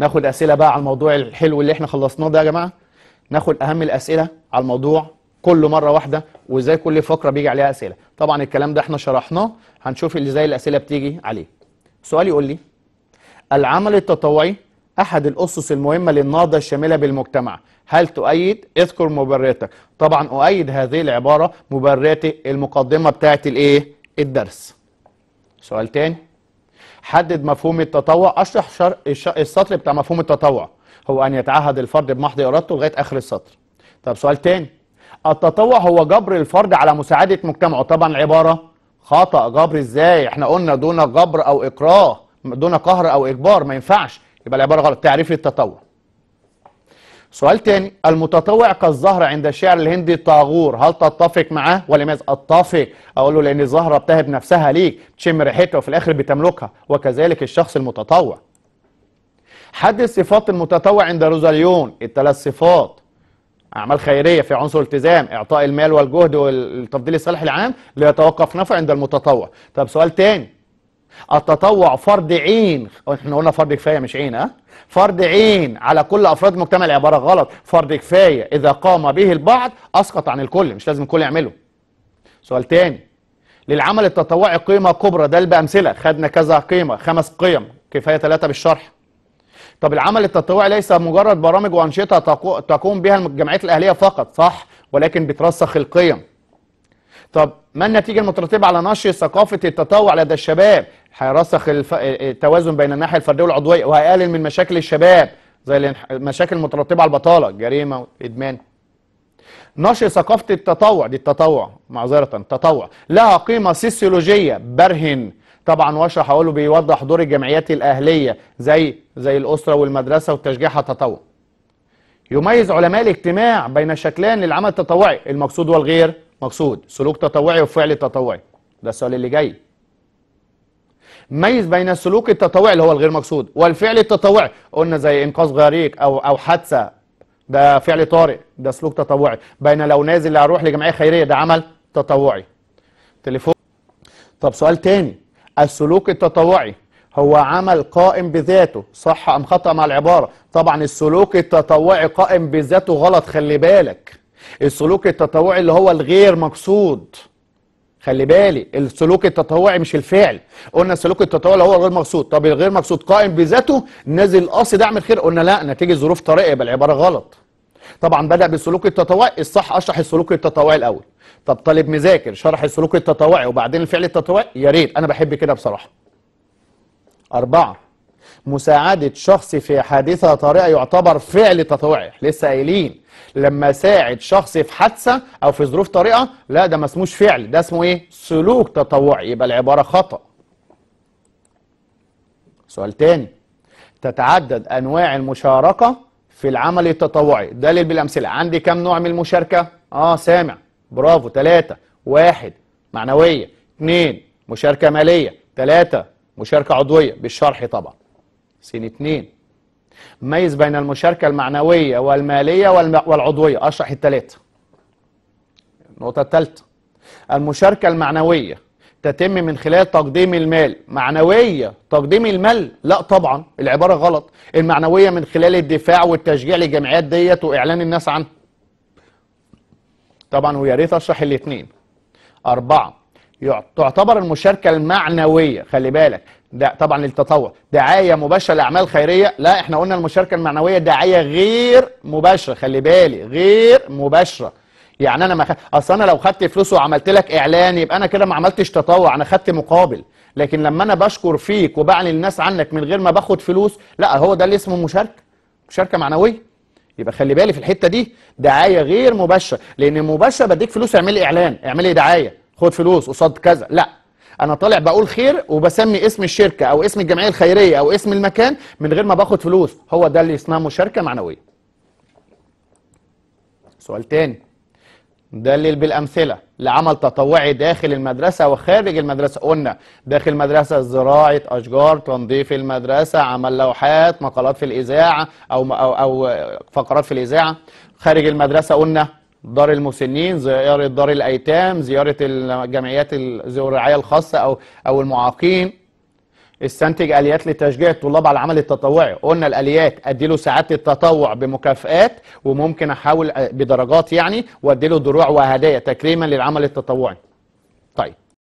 ناخد اسئله بقى على الموضوع الحلو اللي احنا خلصناه ده يا جماعه ناخد اهم الاسئله على الموضوع كل مره واحده وازاي كل فقره بيجي عليها اسئله طبعا الكلام ده احنا شرحناه هنشوف ازاي الاسئله بتيجي عليه سؤال يقول لي العمل التطوعي احد الاسس المهمه للنهضه الشامله بالمجتمع هل تؤيد اذكر مبرراتك طبعا اؤيد هذه العباره مبرراتي المقدمه بتاعه الايه الدرس سؤال تاني حدد مفهوم التطوع اشرح شر... السطر بتاع مفهوم التطوع هو ان يتعهد الفرد بمحض ارادته لغايه اخر السطر طب سؤال تاني التطوع هو جبر الفرد على مساعده مجتمعه طبعا العباره خطا جبر ازاي احنا قلنا دون جبر او اكراه دون قهر او اجبار ما ينفعش يبقى العباره غلط تعريف للتطوع سؤال تاني المتطوع كالزهرة عند الشاعر الهندي طاغور هل تتفق معاه ولماذا اتفق اقول له لان الزهرة بتهب نفسها ليك تشم ريحتها وفي الاخر بتملكها وكذلك الشخص المتطوع حدد صفات المتطوع عند روزاليون الثلاث صفات اعمال خيريه في عنصر التزام اعطاء المال والجهد والتفضيل الصالح العام ليتوقف نفع عند المتطوع طب سؤال تاني التطوع فرض عين احنا قلنا فرض كفايه مش عين ها فرض عين على كل افراد المجتمع العباره غلط فرض كفايه اذا قام به البعض اسقط عن الكل مش لازم الكل يعمله سؤال تاني للعمل التطوعي قيمه كبرى ده بامثله خدنا كذا قيمه خمس قيم كفايه ثلاثه بالشرح طب العمل التطوعي ليس مجرد برامج وانشطه تقوم بها الجمعيات الاهليه فقط صح ولكن بترسخ القيم طب ما النتيجة المترتبة على نشر ثقافة التطوع لدى الشباب؟ هيرسخ الف... التوازن بين الناحية الفردية والعضوية وهيقلل من مشاكل الشباب زي المشاكل المترتبة على البطالة، جريمة وإدمان. نشر ثقافة التطوع دي التطوع معذرة التطوع لها قيمة سيسيولوجية برهن طبعا واشرح هقوله بيوضح دور الجمعيات الأهلية زي زي الأسرة والمدرسة وتشجيعها التطوع. يميز علماء الاجتماع بين شكلين للعمل التطوعي المقصود والغير مقصود سلوك تطوعي وفعل تطوعي ده السؤال اللي جاي ميز بين السلوك التطوعي اللي هو الغير مقصود والفعل التطوعي قلنا زي انقاذ غريق او او حادثه ده فعل طارئ ده سلوك تطوعي بين لو نازل اروح لجمعيه خيريه ده عمل تطوعي تليفون طب سؤال تاني السلوك التطوعي هو عمل قائم بذاته صح ام خطا مع العباره طبعا السلوك التطوعي قائم بذاته غلط خلي بالك السلوك التطوعي اللي هو الغير مقصود خلي بالي السلوك التطوعي مش الفعل قلنا السلوك التطوعي اللي هو الغير مقصود طب الغير مقصود قائم بذاته نازل قاصد اعمل خير قلنا لا نتيجه ظروف طارئه يبقى العباره غلط طبعا بدا بالسلوك التطوعي الصح اشرح السلوك التطوعي الاول طب طالب مذاكر شرح السلوك التطوعي وبعدين الفعل التطوعي يا ريت انا بحب كده بصراحه أربعة مساعدة شخص في حادثة طارئة يعتبر فعل تطوعي لسه قايلين لما ساعد شخص في حادثة أو في ظروف طارئة لا ده ما اسموش فعل ده اسمه إيه؟ سلوك تطوعي يبقى العبارة خطأ سؤال تاني تتعدد أنواع المشاركة في العمل التطوعي دليل بالأمثلة عندي كم نوع من المشاركة؟ آه سامع برافو ثلاثة واحد معنوية اثنين مشاركة مالية ثلاثة مشاركة عضوية بالشرح طبعا سين 2 ميز بين المشاركة المعنوية والمالية والعضوية أشرح الثلاثة النقطة الثالثة المشاركة المعنوية تتم من خلال تقديم المال معنوية تقديم المال لا طبعا العبارة غلط المعنوية من خلال الدفاع والتشجيع للجمعيات ديت وإعلان الناس عنها طبعا ويا ريت اشرح الاثنين أربعة تعتبر المشاركة المعنوية خلي بالك ده طبعا للتطوع دعايه مباشره لاعمال خيريه لا احنا قلنا المشاركه المعنويه دعايه غير مباشره خلي بالي غير مباشره يعني انا ما خ... اصل انا لو خدت فلوس وعملت لك اعلان يبقى انا كده ما عملتش تطوع انا خدت مقابل لكن لما انا بشكر فيك وبعلن الناس عنك من غير ما باخد فلوس لا هو ده اللي اسمه مشاركه مشاركه معنويه يبقى خلي بالي في الحته دي دعايه غير مباشره لان مباشره بديك فلوس اعملي اعلان اعملي دعايه خد فلوس قصاد كذا لا انا طالع بقول خير وبسمي اسم الشركه او اسم الجمعيه الخيريه او اسم المكان من غير ما باخد فلوس هو ده اللي اسمها مشاركه معنويه سؤال تاني دلل بالامثله لعمل تطوعي داخل المدرسه وخارج المدرسه قلنا داخل المدرسه زراعه اشجار تنظيف المدرسه عمل لوحات مقالات في الاذاعه او او, أو فقرات في الاذاعه خارج المدرسه قلنا دار المسنين زيارة دار الأيتام زيارة الجمعيات ذوي الرعاية الخاصة أو أو المعاقين استنتج آليات لتشجيع الطلاب على العمل التطوعي قلنا الآليات أديله ساعات التطوع بمكافآت وممكن أحاول بدرجات يعني وأديله دروع وهدايا تكريما للعمل التطوعي